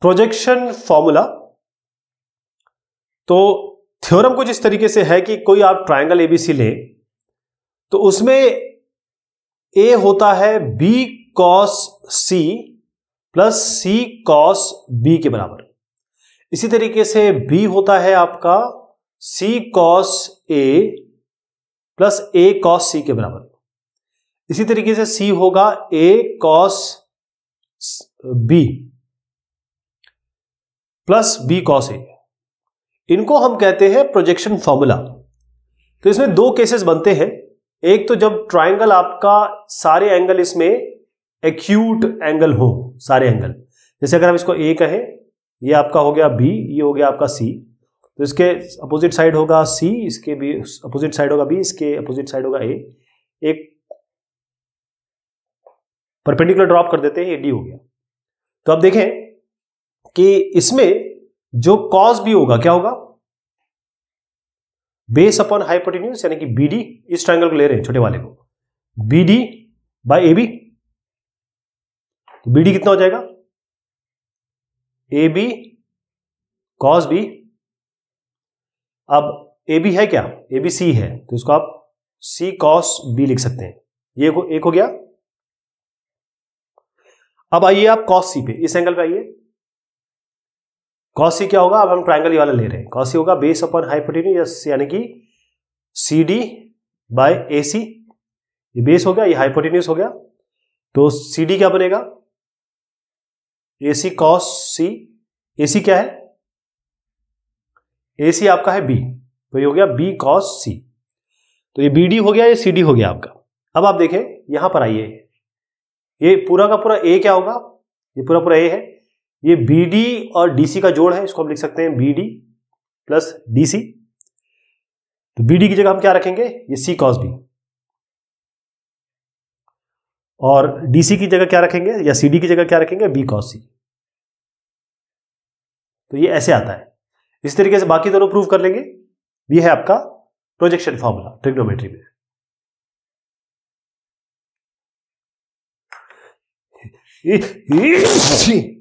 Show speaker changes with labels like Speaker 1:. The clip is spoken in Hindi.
Speaker 1: प्रोजेक्शन फॉर्मूला तो थ्योरम कुछ इस तरीके से है कि कोई आप ट्रायंगल एबीसी लें तो उसमें ए होता है B cos C plus C cos B के बराबर इसी तरीके से बी होता है आपका C cos A plus A cos C के बराबर इसी तरीके से सी होगा A cos B plus B cos A इनको हम कहते हैं प्रोजेक्शन फॉर्मूला तो इसमें दो केसेस बनते हैं एक तो जब ट्राइंगल आपका सारे एंगल इसमें एक्यूट एंगल हो सारे एंगल जैसे अगर हम इसको ए कहें ये आपका हो गया बी ये हो गया आपका सी तो इसके अपोजिट साइड होगा सी इसके भी अपोजिट साइड होगा बी इसके अपोजिट साइड होगा ए एक परपेंडिकुलर ड्रॉप कर देते हैं ये डी हो गया तो अब देखें कि इसमें जो कॉज भी होगा क्या होगा बेस अपॉन हाइपोटेन्यूज यानी कि बीडी इस ट्रायंगल को ले रहे हैं छोटे वाले को BD by A B BD कितना हो जाएगा ए बी कॉस बी अब ए बी है क्या ए बी सी है तो इसको आप सी कॉस बी लिख सकते हैं ये को एक हो गया अब आइए आप कॉस सी पे इस एंगल पे आइए कॉसी क्या होगा अब हम ट्राइंगल वाला ले रहे हैं कॉसी होगा बेस अपॉन हाइपोटेन यानी कि सी डी बाय ए सी ये बेस हो गया ये हाइपोटेन्यूस हो गया तो सी डी क्या बनेगा ए सी कॉस सी ए सी क्या है ए सी आपका है बी तो ये हो गया बी कॉस सी तो ये बी डी हो गया ये सी डी हो गया आपका अब आप देखें यहां पर आइए ये पूरा का पूरा ए क्या होगा ये पूरा पूरा ए है ये बी डी और डी सी का जोड़ है इसको हम लिख सकते हैं B D plus D C तो बी डी की जगह हम क्या रखेंगे ये सी कॉस बी और डी सी की जगह क्या रखेंगे या सी डी की जगह क्या रखेंगे बी कॉस सी तो ये ऐसे आता है इस तरीके से बाकी दोनों प्रूव कर लेंगे ये है आपका प्रोजेक्शन फॉर्मूला ट्रिग्नोमेट्री में